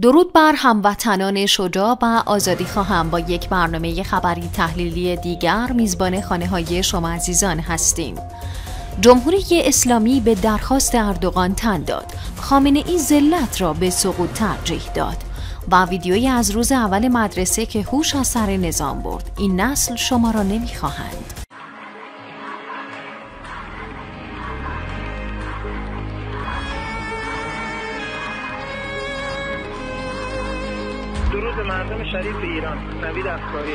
درود بر هموطنان شجاع و آزادی خواهم با یک برنامه خبری تحلیلی دیگر میزبان خانه های شما عزیزان هستیم. جمهوری اسلامی به درخواست اردوغان تن داد. خامنه ای زلت را به سقوط ترجیح داد. و ویدیویی از روز اول مدرسه که هوش از سر نظام برد این نسل شما را نمیخواهند به مردم شریف ایران نوید افکاری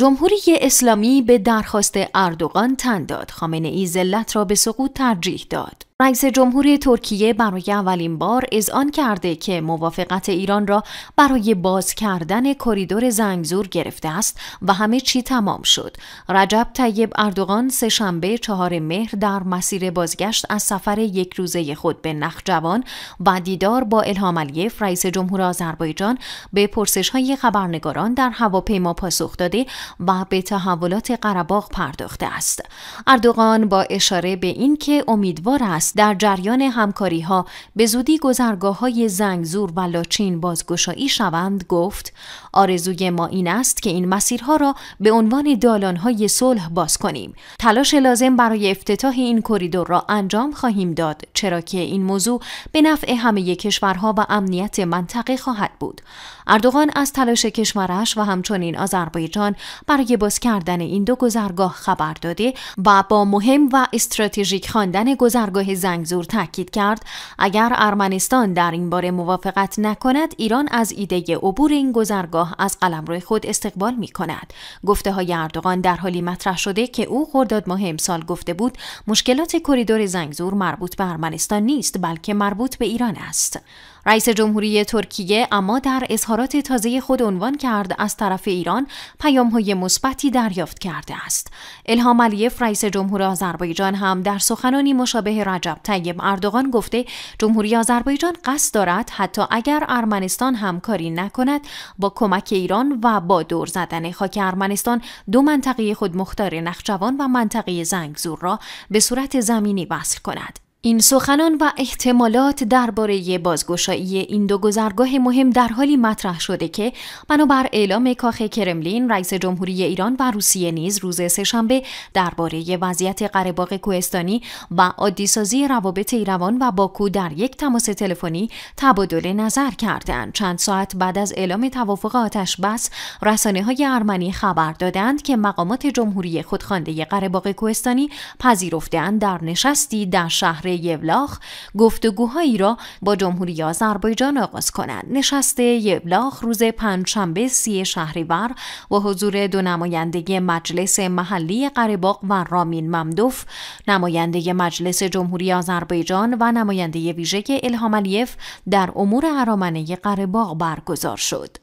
جمهوری اسلامی به درخواست اردوغان تن داد خامنه ای زلت را به سقوط ترجیح داد رئیس جمهور ترکیه برای اولین بار آن کرده که موافقت ایران را برای باز کردن کریدور زنگزور گرفته است و همه چی تمام شد. رجب طیب اردوغان شنبه چهار مهر در مسیر بازگشت از سفر یک روزه خود به نخجوان و دیدار با الهام علیف رئیس جمهور آذربایجان به پرسش های خبرنگاران در هواپیما پاسخ داده و به تحولات قرباغ پرداخته است. اردوغان با اشاره به اینکه امیدوار است در جریان همکاری ها به زودی گذرگاه های زنگزور و لاچین بازگشایی شوند گفت آرزوی ما این است که این مسیرها را به عنوان دالان های صلح باز کنیم تلاش لازم برای افتتاح این کریدور را انجام خواهیم داد چرا که این موضوع به نفع همه کشورها و امنیت منطقه خواهد بود اردوغان از تلاش کشورش و همچنین آذربایجان برای باز کردن این دو گذرگاه خبر داده و با مهم و استراتژیک خواندن گذرگاه زنگزور تاکید کرد اگر ارمنستان در این باره موافقت نکند ایران از ایده عبور این گذرگاه از قلمرو خود استقبال می کند گفته های اردوغان در حالی مطرح شده که او خرداد ماه امسال گفته بود مشکلات کریدور زنگزور مربوط به ارمنستان نیست بلکه مربوط به ایران است رئیس جمهوری ترکیه اما در اظهارات تازه خود عنوان کرد از طرف ایران پیامهای مثبتی دریافت کرده است. الهام علیف رئیس جمهور آذربایجان هم در سخنانی مشابه رجب طیب اردوغان گفته جمهوری آذربایجان قصد دارد حتی اگر ارمنستان همکاری نکند با کمک ایران و با دور زدن خاک ارمنستان دو منطقه خود مختار نخجوان و منطقه زنگزور را به صورت زمینی وصل کند. این سخنان و احتمالات درباره بازگشایی این دو گذرگاه مهم در حالی مطرح شده که بنابر اعلام کاخ کرملین رئیس جمهوری ایران و روسیه نیز روز سهشنبه درباره وضعیت قرهباغ کوهستانی و عادیسازی روابط ایروان و باکو در یک تماس تلفنی تبادل نظر کردند چند ساعت بعد از اعلام توافق آتش بس رسانه های ارمنی خبر دادند که مقامات جمهوری خودخوانده قرهباغ کوهستانی پذیرفتهاند در نشستی در شهر یبلاخ گفتگوهایی را با جمهوری آذربایجان آغاز کنند نشست یبلاخ روز پنجشنبه سی شهریور با حضور دو نماینده مجلس محلی قرباق و رامین ممدوف نماینده مجلس جمهوری آذربایجان و نماینده ویژه الهام علیف در امور ارامنه قرباق برگزار شد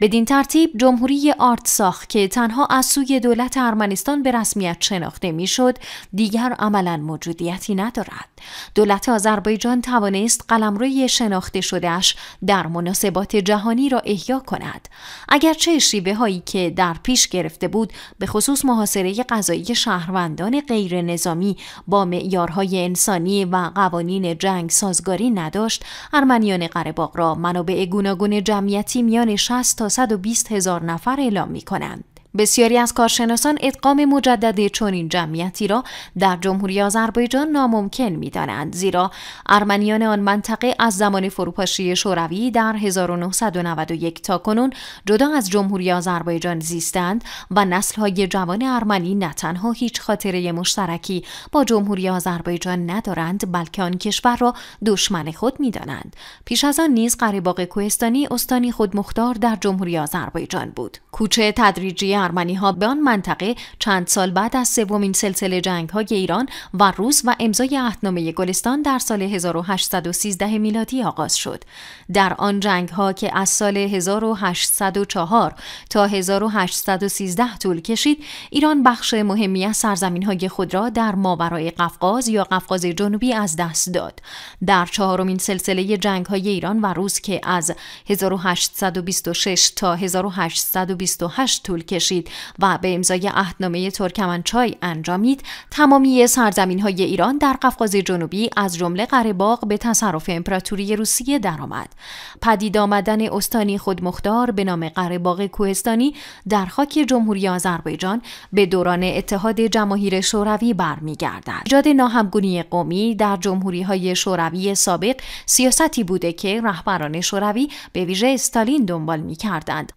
بدین ترتیب جمهوری آرتساخ که تنها از سوی دولت ارمنستان به رسمیت شناخته میشد دیگر عملا موجودیتی ندارد دولت آذربایجان توانست قلمروی شناخته شدهش در مناسبات جهانی را احیا کند اگرچه شیوه هایی که در پیش گرفته بود به خصوص محاصره غذایی شهروندان غیر نظامی با معیارهای انسانی و قوانین جنگ سازگاری نداشت ارمنیان قرهباغ را منابع گوناگون جمعیتی میان 60 تا 120 هزار نفر اعلام می کنند بسیاری از کارشناسان ادغام مجدد چنین جمعیتی را در جمهوری آذربایجان ناممکن می‌دانند زیرا ارمنیان آن منطقه از زمان فروپاشی شوروی در 1991 تا کنون جدا از جمهوری آذربایجان زیستند و نسل‌های جوان ارمنی نه تنها هیچ خاطره مشترکی با جمهوری آذربایجان ندارند بلکه آن کشور را دشمن خود می‌دانند. پیش از آن نیز قریباق کوهستانی استانی خودمختار در جمهوری آذربایجان بود کوچه تدریجی ارمنی ها به آن منطقه چند سال بعد از سومین سلسله جنگ های ایران و روس و امضای عهدنامه گلستان در سال 1813 میلادی آغاز شد. در آن جنگ ها که از سال 1804 تا 1813 طول کشید، ایران بخش مهمی از سرزمین های خود را در ماورای قفقاز یا قفقاز جنوبی از دست داد. در چهارمین سلسله جنگ های ایران و روس که از 1826 تا 1828 طول کشید و به امضای عهدنامه ترکمنچای انجامید تمامی سرزمین های ایران در قفقاز جنوبی از جمله قرهباغ به تصرف امپراتوری روسیه درآمد پدید آمدن استانی خودمختار به نام قرهباغ کوهستانی در خاک جمهوری آذربایجان به دوران اتحاد جماهیر شوروی برمیگردد ایجاد ناهمگونی قومی در جمهوری های شوروی سابق سیاستی بوده که رهبران شوروی به ویژه استالین دنبال می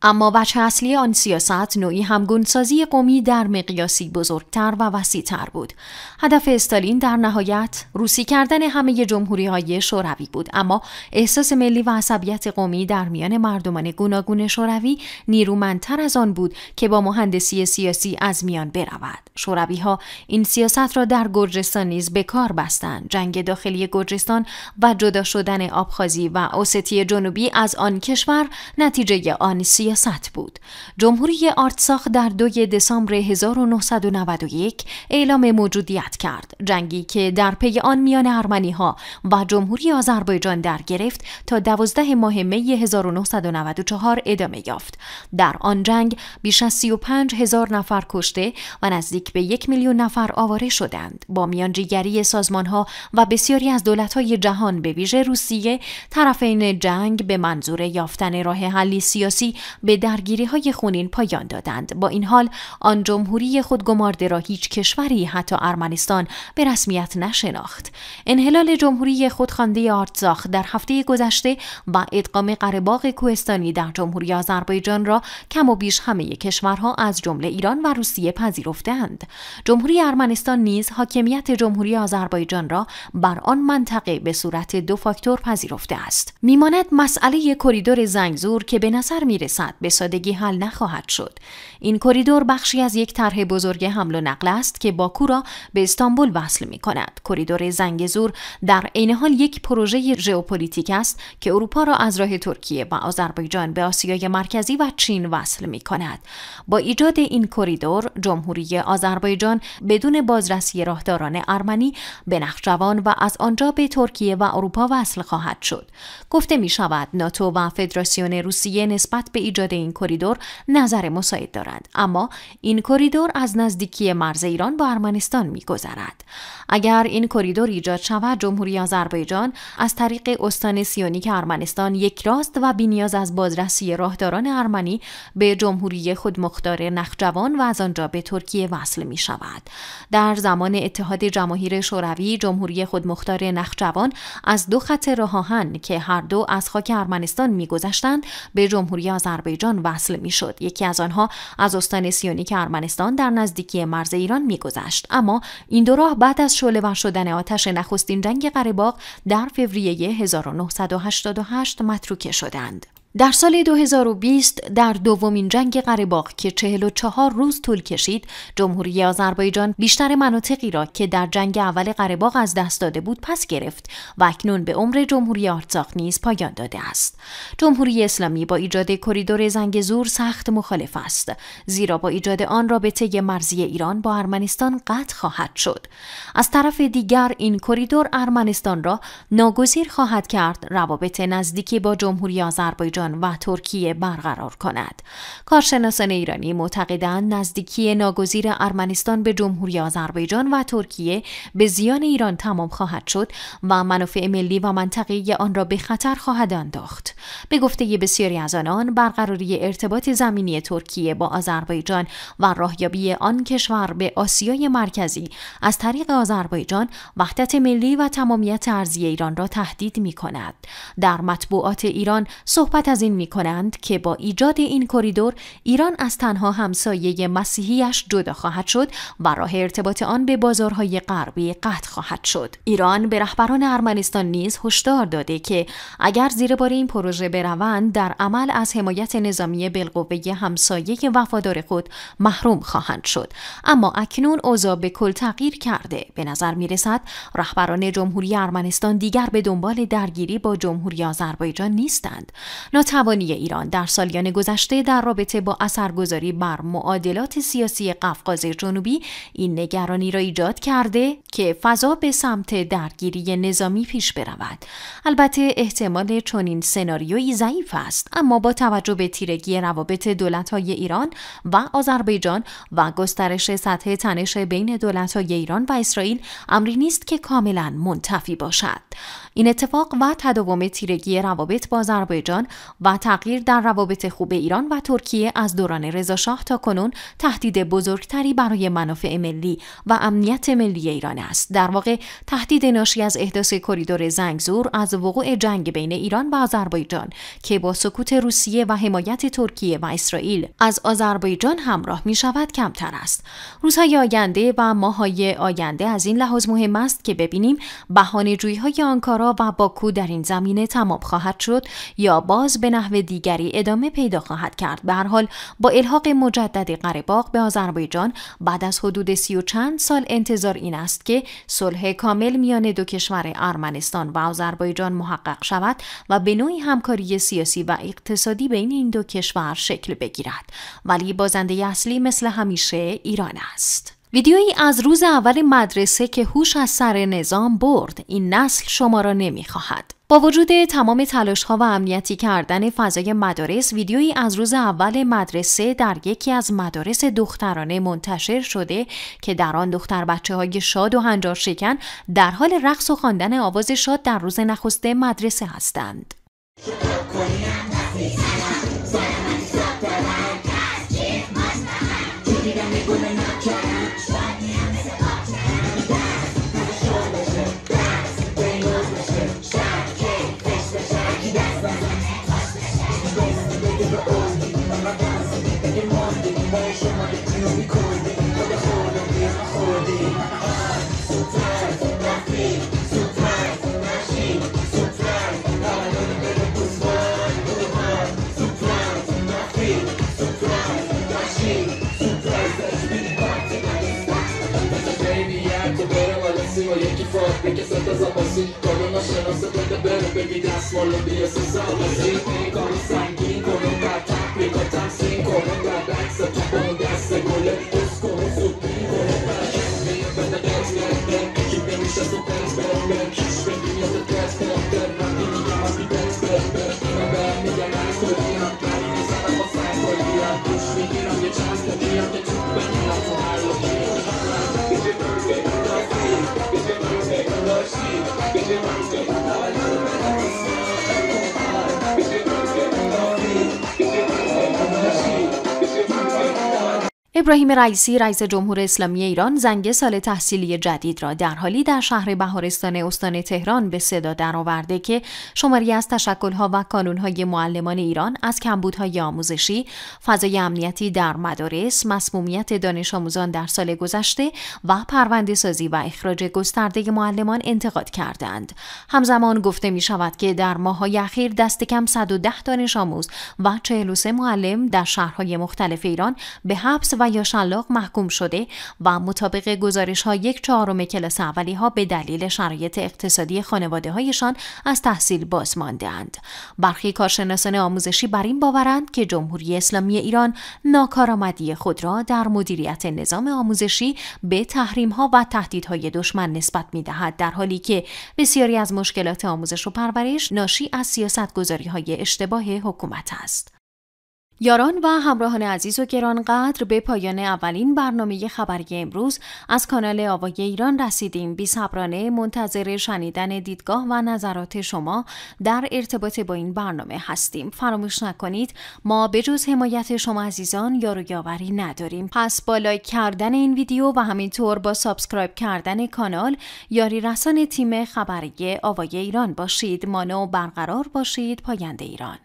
اما وجه اصلی آن سیاست نوعی همگونسازی قومی در مقیاسی بزرگتر و وسیعتر بود. هدف استالین در نهایت روسی کردن همه جمهوری های شوروی بود اما احساس ملی و عصبیت قومی در میان مردمان گوناگون شوروی نیرومندتر از آن بود که با مهندسی سیاسی از میان برود. شوروی ها این سیاست را در گرجستان نیز به کار بستند. جنگ داخلی گرجستان و جدا شدن آبخازی و اوستی جنوبی از آن کشور نتیجه آن سیاست بود. جمهوری آرتسا ساخت در دوی دسامبر 1991 اعلام موجودیت کرد جنگی که در پی آن میان ارمنی ها و جمهوری آذربایجان در گرفت تا 12 ماه می 1994 ادامه یافت در آن جنگ بیش از 35 هزار نفر کشته و نزدیک به یک میلیون نفر آواره شدند با میانجیگری سازمان ها و بسیاری از دولت های جهان به ویژه روسیه طرفین جنگ به منظور یافتن راه حلی سیاسی به درگیری های خونین پایان دادند با این حال آن جمهوری خودگمارده را هیچ کشوری حتی ارمنستان به رسمیت نشناخت انحلال جمهوری خودخوانده آرتزاخ در هفته گذشته و ادغام قرهباغ کوهستانی در جمهوری آذربایجان را کم و بیش همه کشورها از جمله ایران و روسیه پذیرفتند جمهوری ارمنستان نیز حاکمیت جمهوری آذربایجان را بر آن منطقه به صورت دو فاکتور پذیرفته است میماند مسئله کریدور زنگزور که به نظر میرسد به سادگی حل نخواهد شد این کریدور بخشی از یک طرح بزرگ حمل و نقل است که باکو را به استانبول وصل می کند. کریدور زنگزور در عین حال یک پروژه ژئوپلیتیک است که اروپا را از راه ترکیه و آذربایجان به آسیای مرکزی و چین وصل می کند. با ایجاد این کریدور جمهوری آذربایجان بدون بازرسی راهداران ارمنی به نخجوان و از آنجا به ترکیه و اروپا وصل خواهد شد. گفته می شود ناتو و فدراسیون روسیه نسبت به ایجاد این کریدور نظر مساعد اما این کریدور از نزدیکی مرز ایران با ارمنستان میگذرد اگر این کریدور ایجاد شود جمهوری آذربایجان از طریق استان سیونیک ارمنستان یک راست و بینیاز از بازرسی راهداران ارمنی به جمهوری خودمختار مختار نخجوان و از آنجا به ترکیه وصل می شود در زمان اتحاد جماهیر شوروی جمهوری خودمختار مختار نخجوان از دو خط آهن که هر دو از خاک ارمنستان میگذشتند به جمهوری آذربایجان وصل میشد یکی از آنها از استان سیونیک ارمنستان در نزدیکی مرز ایران میگذشت اما این دو راه بعد از شعلهور شدن آتش نخستین جنگ قره در فوریه 1988 متروکه شدند در سال 2020 در دومین جنگ قرهباغ که 44 روز طول کشید، جمهوری آذربایجان بیشتر مناطقی را که در جنگ اول قرهباغ از دست داده بود پس گرفت و اکنون به عمر جمهوری آرتزاخ نیز پایان داده است. جمهوری اسلامی با ایجاد کریدور زنگ زور سخت مخالف است، زیرا با ایجاد آن رابطه مرزی ایران با ارمنستان قطع خواهد شد. از طرف دیگر این کریدور ارمنستان را ناگزیر خواهد کرد روابط نزدیکی با جمهوری آذربایجان و ترکیه برقرار کند. کارشناسان ایرانی معتقدند نزدیکی ناگزیر ارمنستان به جمهوری آذربایجان و ترکیه به زیان ایران تمام خواهد شد و منافع ملی و منطقه آن را به خطر خواهد انداخت. به گفته بسیاری از آنان برقراری ارتباط زمینی ترکیه با آذربایجان و راهیابی آن کشور به آسیای مرکزی از طریق آذربایجان وحدت ملی و تمامیت ارزی ایران را تهدید می کند. در مطبوعات ایران صحبت از این می کنند که با ایجاد این کریدور ایران از تنها همسایه مسیحیش جدا خواهد شد و راه ارتباط آن به بازارهای غربی قطع خواهد شد ایران به رهبران ارمنستان نیز هشدار داده که اگر زیر بار این پروژه بروند در عمل از حمایت نظامی بالقوه همسایه وفادار خود محروم خواهند شد اما اکنون اوضاع به کل تغییر کرده به نظر می رسد رهبران جمهوری ارمنستان دیگر به دنبال درگیری با جمهوری آذربایجان نیستند ناتوانی ایران در سالیان گذشته در رابطه با اثرگذاری بر معادلات سیاسی قفقاز جنوبی این نگرانی را ایجاد کرده که فضا به سمت درگیری نظامی پیش برود البته احتمال چنین سناریویی ضعیف است اما با توجه به تیرگی روابط دولت‌های ایران و آذربایجان و گسترش سطح تنش بین دولت‌های ایران و اسرائیل امری نیست که کاملا منتفی باشد این اتفاق و تداوم تیرگی روابط با آذربایجان و تغییر در روابط خوب ایران و ترکیه از دوران رضاشاه تا کنون تهدید بزرگتری برای منافع ملی و امنیت ملی ایران است در واقع تهدید ناشی از احداث کریدور زنگزور از وقوع جنگ بین ایران و آذربایجان که با سکوت روسیه و حمایت ترکیه و اسرائیل از آذربایجان همراه می شود کمتر است روزهای آینده و ماههای آینده از این لحاظ مهم است که ببینیم بهانه‌جویی‌های آنکارا و باکو در این زمینه تمام خواهد شد یا باز به نحو دیگری ادامه پیدا خواهد کرد به هر حال با الحاق مجدد قره به آذربایجان بعد از حدود سی و چند سال انتظار این است که صلح کامل میان دو کشور ارمنستان و آذربایجان محقق شود و به نوعی همکاری سیاسی و اقتصادی بین این دو کشور شکل بگیرد ولی بازنده اصلی مثل همیشه ایران است ویدیویی از روز اول مدرسه که هوش از سر نظام برد این نسل شما را نمیخواهد با وجود تمام تلاشها و امنیتی کردن فضای مدارس ویدیویی از روز اول مدرسه در یکی از مدارس دخترانه منتشر شده که در آن دختر بچه های شاد و هنجار شکن در حال رقص و خواندن آواز شاد در روز نخست مدرسه هستند. so get the better, baby, that's one of the essence of the scene. Come, sign, king, come, got, pick up, time, sing, come, got, that's a top ابراهیم رئیسی رئیس جمهور اسلامی ایران زنگ سال تحصیلی جدید را در حالی در شهر بهارستان استان تهران به صدا درآورده که شماری از تشکلها و کانونهای معلمان ایران از کمبودهای آموزشی، فضای امنیتی در مدارس، مسمومیت دانش آموزان در سال گذشته و پرونده سازی و اخراج گسترده معلمان انتقاد کردند. همزمان گفته می شود که در ماههای اخیر دست کم 110 دانش آموز و 43 معلم در شهرهای مختلف ایران به حبس و شلاق محکوم شده و مطابق گزارش ها یک چهارم کلاس اولی ها به دلیل شرایط اقتصادی خانواده هایشان از تحصیل باز اند. برخی کارشناسان آموزشی بر این باورند که جمهوری اسلامی ایران ناکارآمدی خود را در مدیریت نظام آموزشی به تحریم ها و تهدیدهای دشمن نسبت می دهد در حالی که بسیاری از مشکلات آموزش و پرورش ناشی از سیاست گذاری های اشتباه حکومت است. یاران و همراهان عزیز و گرانقدر به پایان اولین برنامه خبری امروز از کانال آوای ایران رسیدیم بی صبرانه منتظر شنیدن دیدگاه و نظرات شما در ارتباط با این برنامه هستیم فراموش نکنید ما به جز حمایت شما عزیزان یارو یاوری نداریم پس با لایک کردن این ویدیو و همینطور با سابسکرایب کردن کانال یاری رسان تیم خبری آوای ایران باشید مانو برقرار باشید پاینده ایران